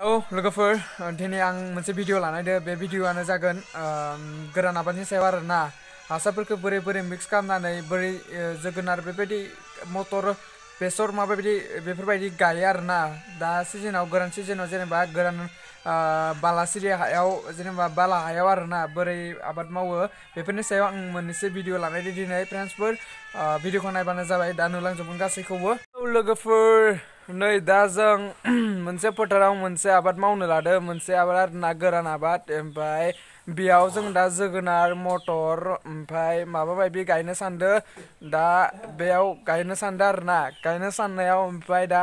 Halo, Logofer. Ini ang mencari video lah. Nah, ada video ane saya um, geran apa nih sewa rena. Asal pergi beri-beri mix kan, nah, nah, beri uh, zegenar motor pesor ma BPD BPD BPD gaya rena. Dasi sisi nau geran sisi nau jadi bah geran uh, bala siri hayau jadi bah bala hayau rena beri abad mau BPD sewa ng video lah. di ini dinaik transfer uh, video kan naik panas apa? Dan ulang jumpa kasih kau. Halo, Logofer. नै दा जों मोनसे फोथाराव मोनसे आबाद मावनो लादों मोनसे आबाद ना गोरान आबाद ओमफ्राय बेयाव जों दा जोगोनार मटर ओमफ्राय माबा माबि गायनो सानदों दा बेयाव गायनो सानदों आरो ना गायनो साननायाव ओमफ्राय दा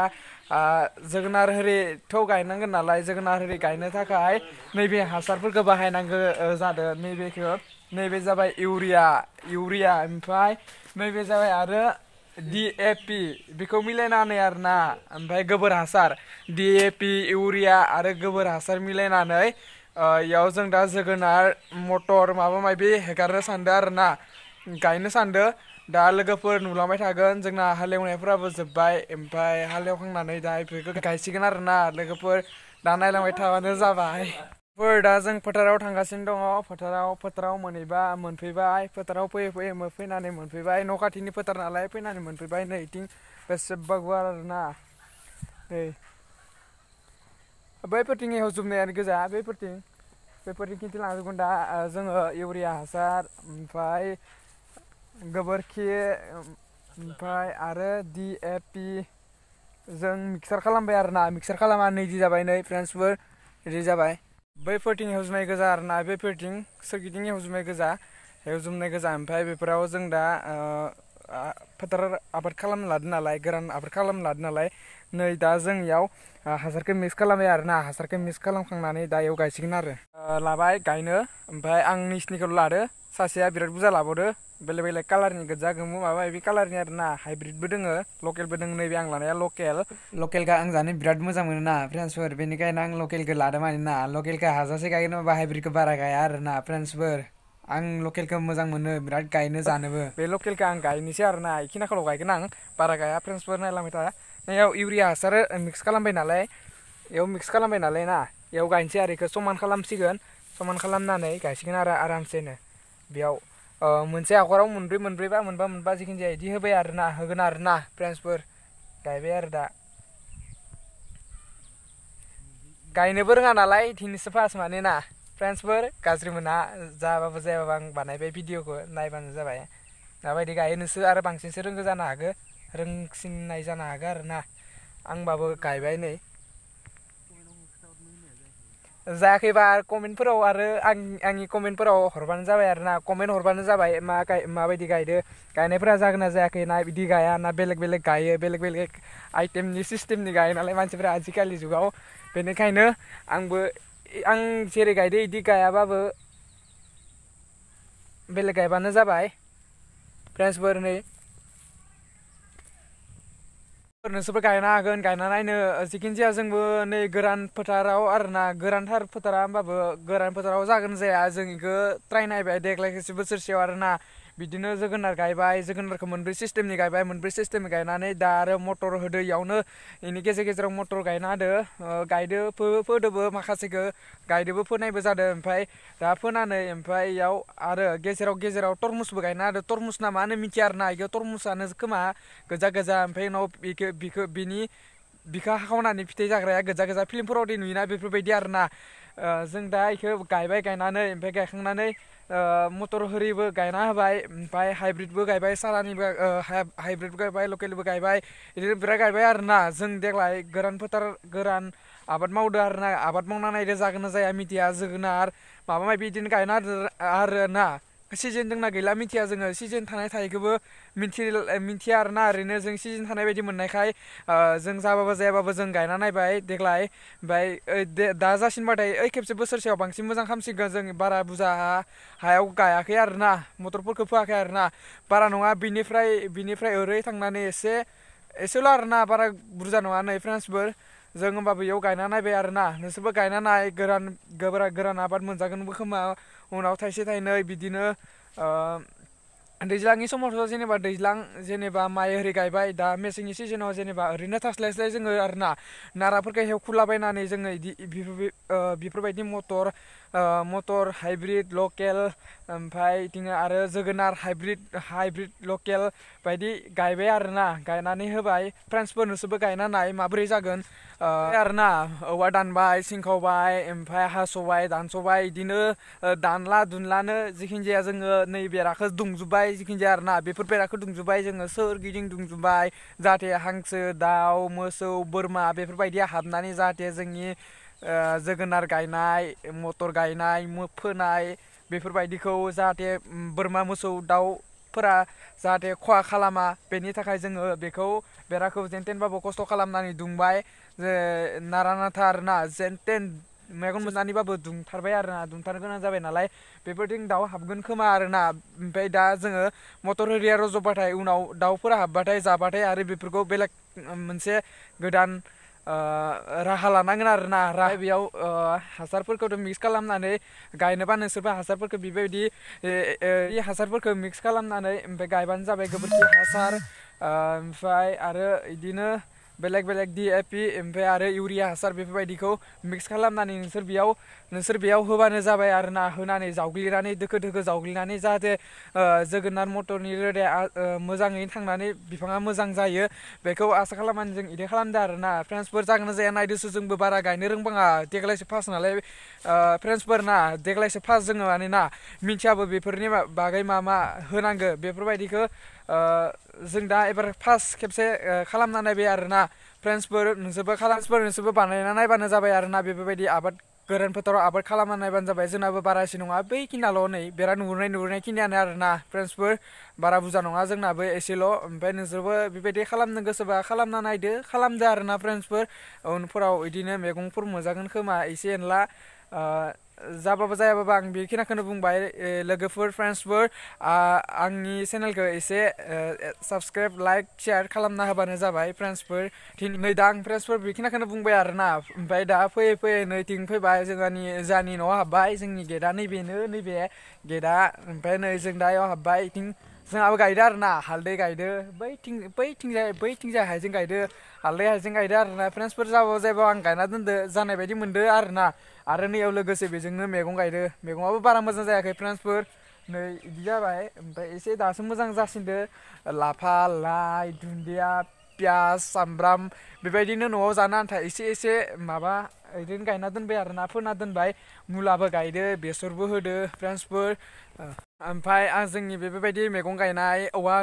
जोगोनार होरिथ' गायनांगोन नालाय जोगोनार होरि गायनो थाखाय नैबे हासारफोरखौ बाहायनांगौ जादों नैबेखौ नैबे जाबाय इउरिया इउरिया ओमफ्राय नैबे जाबाय आरो डि ए पि बेखौ मिलायनानै आरोना ओमफ्राय गोबोर हासार डि ए पि इउरिया आरो गोबोर हासार मिलायनानै इयाव जों दा जोगोनार मटर माबा माबि हेगारनो सान्दों आरोना गायनो सान्दों दा लोगोफोर नुलांबाय थागोन जोंना हालेवनायफोराबो जोब्बाय ओमफ्राय हालेवखांनानै दा बेफोरखौ गायसिगोन आरोना लोगोफोर दा नायलांबाय थाबानो जाबाय फोर दा जों फोथाराव थांगासिनो दङ फोथाराव फोथाराव मोनहैबा मोनफैबाय फोथाराव फैयै फैयै फैनानै मोनफैबाय न' खाथिनि फोथार नालाय फैनानै मोनफैबाय नै इथिं बेसेबा गुवार आरोना नै बैफोरथिं हेवजोबनायानो गोजा बैफोरथिं बेफोरथिं खिन्थि लांजोबगोन दा जोङो इउरिया हासार ओमफ्राय गोबोरखि ओमफ्राय आरो डि ए पि जों मिक्सार खालामबाय आरोना मिक्सार खालामा नैदि जाबाय नै फ्रेन्डसफोर बिदि जाबाय बै फोर्टिं हेवजनाय गोजा आरो ना बे फोर्टिं सोरगिदिं हेवजनाय गोजा हेवजोबनाय गोजा ओमफ्राय बेफोराव जों दा फोथार आबाद खालामना लादों नालाय गोरान आबाद खालामना लादों नालाय नै दा जों इयाव हासारखौ मिक्स खालामबाय आरो ना हासारखौ मिक्स खालामखांनानै दा इयाव गायसिगोन आरो लाबाय गायनो ओमफ्राय आं निसनिखौ लादो सासेया बिराद बुरजा लाबावदो बेलेग बेलेग कालारनि गोजा गोमो माबा माबि कालारनि आरो ना हाइब्रिदबो दोङो लकेलबो दोङो नैबे आं लानाया लकेल लकेलखौ आं जानो बिराद मोजां मोनो ना फ्रेन्डसफोर बेनिखायनो आं लकेलखौ लादों माने ना लकेलखौ हाजासे गायगोन होनबा हाइब्रिदखौ बारा गाया आरो ना फ्रेन्डसफोर आं लकेलखौ मोजां मोनो बिराद गायनो जानोबो बे लकेलखौ आं गायनोसै आरो ना बेखिनाखौल' गायगोन आं बारा गाया फ्रेन्डसफोर नायलांबाय था नैयाव इउरिया हासार मिक्स खालामबाय नालाय बेयाव मिक्स खालामबाय नालाय ना बेयाव गायनोसै आरो बेखौ समान खालामसिगोन समान खालामनानै गायसिगोन आरो आरामसेनो बेयाव मोनसे आगराव मोनब्रै मोनब्रैबा मोनबा मोनबा जिखिनि जाया बिदि होबाय आरोना होगोन आरोना फ्रेन्सफोर गायबाय आरो दा गायनोबो रोङा नालाय दिनैसो फार्स्ट माने ना फ्रेन्सफोर गाज्रि मोना जाबाबो जायाबाबो आं बानायबाय भिडिअखौ नायबानो जाबाय दाबायदि गायो नोंसो आरो बांसिनसो रोंगौ जानो हागौ रोंसिननाय जानो हागौ आरो ना आंबाबो गायबाय नै जायाखैबा कमेन्टफोराव आरो आं आंनि कमेन्टफोराव हरबानो जाबाय आरो ना कमेन्ट हरबानो जाबाय मा गाय माबायदि गायदो गायनायफोरा जागोन ना जायाखै ना बिदि गाया ना बेलेग बेलेग गायो बेलेग बेलेग आइटेमनि सिस्टेमनि गायो नालाय मानसिफोरा आजिखालि जुगाव बेनिखायनो आंबो आं जेरै गायदो बिदि गायाबाबो बेलेग गायबानो जाबाय फ्रेन्डसफोर नै नोंसोरबो गायना हागोन गायनानैनो नायनो जोंबो नै गोरान फोथाराव आरोना गोरानथार फोथारा होमबाबो गोरान फोथाराव जागोन जाया जों इखो ट्राइ नायबाय देग्लाय बोसोरसेयाव आरोना बिदिनो जोगोनार गायबाय जोगोनारखौ मोनब्रै सिस्टेमनि गायबाय मोनब्रै सिस्टेमनि गायनानै दा आरो मटर होदो इयावनो बेनि गेजेर गेजेराव मटर गायना होदो गायदो फोदोबो माखासेखो गायदोबो फोनायबो जादो ओमफ्राय दा फोनानै ओमफ्राय इयाव आरो गेजेराव गेजेराव तरमुसबो गायना होदो तरमुस ना मानो मिथिया आरो ना बेखौ तरमुसानो खोमा गोजा गोजा ओमफ्राय उनाव बेखौ बिखौ बिनि बिखा हाखावनानै फिथाइ जाग्राया गोजा गोजा फिल्मफोराव दि नुयोना बेफोरबायदि आरो ना जों दा इखौ गायबाय गायनानै मटर होरिबो गायना होबाय ओमफ्राय हाइब्रिदबो गायबाय सारानिबो हाइब्रिदबो गायबाय लकेलबो गायबाय बिदिनो बिराद गायबाय आरोना जों देग्लाय आबाद मावदो आबाद मावना नायदो ना जाया मिडिया जोगोनार माबा माबि गायना सिजोन दंना गैला मिथिया जोङो सिजोन थानाय थायैखौबो मिथि मिथिया आरोना ओरैनो जों सिजोन थानाय बायदि मोननायखाय जों जाबाबो जायाबाबो जों गायना नायबाय देग्लाय ओमफ्राय दा जासिनबाथाय ओइ खेबसे बोसोरसेयाव बांसिन मोजां खालामसिगोन जों बारा बुरजा हायाव गायाखै आरोना मटरफोरखौ फोआखै आरोना बारा नङा बिनिफ्राय बिनिफ्राय ओरै थांनानै एसे एसेल' आरोना बारा बुरजा नङा नै फ्रेन्डसफोर जों होमबा बेयाव गायना नायबाय आरोना नोंसोरबो गायना नाय गोरान गोरा गोरान आबाद मोनजागोनबो खोमा उनाव थाइसे थाइनै बिदिनो दैज्लांनि समावथ' जेनेबा दैज्लां जेनेबा माइ ओरै गायबाय दा मेसेंनि सिजोनाव जेनेबा ओरैनो थास्लायस्लाय जोङो आरोना नाराफोरखौ हेवखुलाबायनानै जोङो बिदि बेफोरबायदि मटर मटर हाइब्रिद लकेल ओमफ्राय बिदिनो आरो जोगोनार हाइब्रिद हाइब्रिद लकेल बायदि गायबाय आरोना गायनानै होबाय फ्रेन्डसफोरनोसोबो गायना माबोरै जागोन आरोना औवा दानबाय सिंखावबाय ओमफ्राय हास'बाय दानस'बाय बिदिनो दानला दुनलानो जिखिनि जाया जोङो नै बेराखौ दुंजोब्बाय जिखिनि जाया आरोना बेफोर बेराखौ दुंजोब्बाय जोङो सोरगिदिं दुंजोब्बाय जाहाथे हांसो दाउ मोसौ बोरमा बेफोरबायदिया हाबनानै जाहाथे जोंनि ज ग न ा र गायनाय मोटर गायनाय मफनाय बेफोर बायदिखौ जाहाथे बोरमा मोसौ दाउ फोरा जाहाथे खहा खालामा बेनि थाखाय जोङो बेखौ बेराखौ जेनतेनबाबो कस्त' खालामनानै दुंबाय जे न ा र ा न थ ा र ना जेनतेन मेगन मोनानैबाबो दुंथारबाय आरो ना द ुं थ ा र ग ो न ा जाबाय नालाय बेफोरथिं दाउ हाबगोन खोमा आरो ना ओ म दा ज ो ङ म ट ो र ि य ा रज'बाथाय उनाव दाउफोरा ह ा ब ब ा थ ा य जाबाथाय आरो बेफोरखौ ब े ल े मोनसे गोदान राहा लानांगोन ना आरो बेयाव हासारफोरखौथ' मिक्स खालामनानै गायनोबा नोंसोरबो हासारफोरखौ बेबायदि हासारफोरखौ मिक्स खालामनानै ओमफ्राय गायबानो जाबाय गोबोरखि हासार ओमफ्राय आरो बिदिनो बेलेग बेलेग डि ए पि ओमफ्राय आरो इउरिया हासार बेफोरबायदिखौ मिक्स खालामनानै नोंसोर बेयाव नोंसोर बेयाव होबानो जाबाय आरो ना होनानै जावग्लिनानै दोखो दोखो जावग्लिनानै जाहाथे जोगोनार मटरनि रोदाया मोजाङैनो थांनानै बिफाङा मोजां जायो बेखौ आसा खालामनानै जों इदि खालामदों आरो ना फ्रेन्डसफोर जागोन ना जाया नायदोसो जोंबो बारा गायनो रोंबाङा देग्लायसो फास नालाय फ्रेन्डसफोर ना देग्लायसो फास जोङो माने ना मिथियाबो बेफोरनि बागै मा मा होनांगो बेफोरबायदिखौ जों दा एबार फास खेबसे खालामना नायबाय आरो ना फ्रेन्डसफोर नोंसोरबो खालामसफोर नोंसोरबो बानायना नायबानो जाबाय आरो ना बेफोरबायदि आबाद गोरान फोथाराव आबाद खालामना नायबानो जाबाय जोंनाबो बारासिन नङा बैखिनियाल' नै बेरा नुहुरनाय नुहुरनायखिनियानो आरो ना फ्रेन्डसफोर बारा बुरजा नङा जोंनाबो एसेल' ओमफ्राय नोंसोरबो बेबायदि खालामनो गोसोबा खालामना नायदो खालामदो आरो ना फ्रेन्डसफोर उनफोराव बिदिनो मैगंफोर मोजागोन खोमा एसे एनला जाबाबो जायाबाबो आं बेखिनिखौनो बुंबाय लोगोफोर फ्रेन्डसफोर आंनि चेनेलखौ एसे साबस्क्राइब लाइक शेयार खालामना होबानो जाबाय फ्रेन्डसफोर नै दा आं फ्रेन्डसफोर बेखिनिखौनो बुंबाय आरो ना ओमफ्राय दा फैयै फैयै नैथिं फैबाय जोंहानि जोंहानि न'आव हाब्बाय जोंनि गेटआ नैबेनो नैबे गेटआ ओमफ्राय नै जों दा इयाव हाब्बाय इथिं जोंहाबो गायदो आरो ना हालदै गायदो बैथिं बैथिंजाय बैथिंजाय हाइजें गायदो हालदै हाइजें गायदो आरो ना फ्रेन्डसफोर जाबाबो जायबाबो आं गायना दोनदो जानाय बायदि मोनदो आरो ना आरो नैयाव लोगोसे बेजोंनो मैगं गायदो मैगङाबो बारा मोजां जायाखै फ्रेन्डसफोर नै बिदि जाबाय ओमफ्राय एसे दासो मोजां जासिनदो लाफा लाइ दुन्दिया पियास सामब्राम बेबायदिनो न'आव जानो आन्था एसे एसे माबा बिदिनो गायना दोनबाय आरो ना फोना दोनबाय मुलाबो गायदो बेसरबो होदो फ्रेन्डसफोर ओमफ्राय आं जोंनि बेफोरबायदि मैगं गायनाय औवा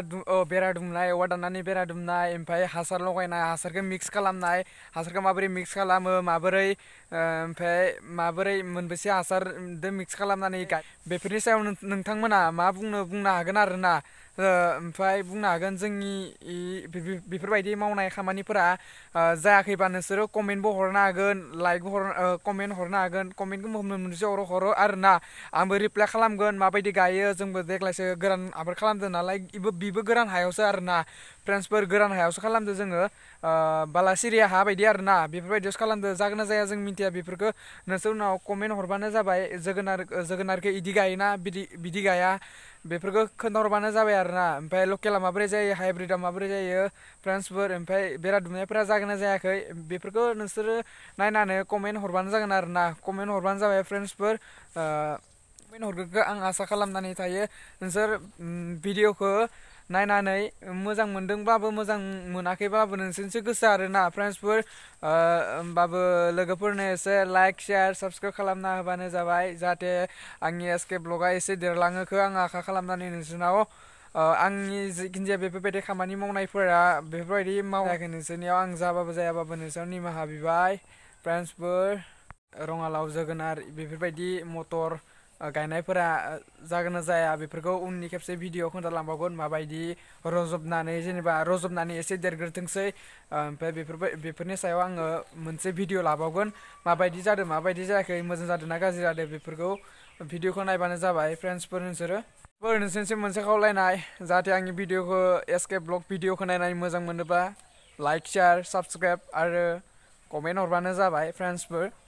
बेरा दुमनाय औवा दाननानै बेरा दुमनाय ओमफ्राय हासार लगायनाय हासारखौ मिक्स खालामनाय हासारखौ माबोरै मिक्स खालामो माबोरै ओमफ्राय माबोरै मोनबेसे हासारजों मिक्स खालामनानै गाय बेफोरनि सायाव नोंथांमोना मा बुंनो बुंनो हागोन आरो ना ओमफ्राय बुंनो हागोन जोंनि बेफोरबायदि मावनाय खामानिफोरा जायाखैबा नोंसोरो कमेन्टबो हरनो हागोन लाइकबो हर कमेन्ट हरनो हागोन कमेन्टखौ मोनसे हरो हरो ना आंबो रिप्लाय खालामगोन माबायदि गायो जोंबो देग्लायसो गोरान आबाद खालामदों नालाय बेबो बेबो गोरान हायावसो ना ट्रेन्सफार गोरान हायावसो खालामदो जोङो बालासिरिया हा बायदि आरो आरोना बेफोरबायदियावसो खालामदो जागोन ना जाया जों मिन्थिया बेफोरखौ नोंसोर उनाव कमेन्ट हरबानो जाबाय जोगोनार जोगोनारखौ इदि गायोना बिदि बिदि गाया बेफोरखौ खोन्थाहरबानो जाबाय आरो ना ओमफ्राय लकेला माबोरै जायो हाइब्रिडा माबोरै जायो ट्रेन्सफार ओमफ्राय बेरा दुमनायफोरा जागोन ना जायाखै बेफोरखौ नोंसोरो नायनानै कमेन्ट हरबानो जागोन आरो ना कमेन्ट हरबानो जाबाय फ्रेन्डसफोर कमेन्ट हरगोखौ आं आसा खालामनानै थायो नोंसोर भिडिअखौ नायनानै मोजां मोनदोंबाबो मोजां मोनाखैबाबो नोंसोरनिसो गोसो आरो ना फ्रेन्डसफोर होमबाबो लोगोफोरनो एसे लाइक शेयार साबस्क्राइब खालामना होबानो जाबाय जाहाथे आंनि एसके ब्लगा एसे देरलाङोखौ आं आखा खालामनानै नोंसोरनाव आंनि जिखिनिया बेफोरबायदि खामानि मावनायफोरा बेफोरबायदि मावनायखौ नोंसोरनियाव आं जाबाबो जायाबाबो नोंसोरनाव निमाहा बिबाय फ्रेन्डसफोर रङालाव जोगोनार बेफोरबायदि मटर गायनायफोरा जागोन ना जाया बेफोरखौ उननि खेबसे भिडिअ खोन्थालांबावगोन माबायदि रजबनानै जेनेबा रजबनानै एसे देरग्रोथोंसै ओमफ्राय बेफोर बेफोरनि सायाव आङो मोनसे भिडिअ लाबावगोन माबायदि जादों माबायदि जायाखै मोजां जादों ना गाज्रि जादों बेफोरखौ भिडिअखौ नायबानो जाबाय फ्रेन्डसफोर नोंसोरो फोर नोंसोरनिसिम मोनसे खावलायनाय जाहाथे आंनि भिडिअखौ एसके ब्लग भिडिअखौ नायनानै मोजां मोनोबा लाइक शेयार साबस्क्राइब आरो कमेन्ट हरबानो जाबाय फ्रेन्डसफोर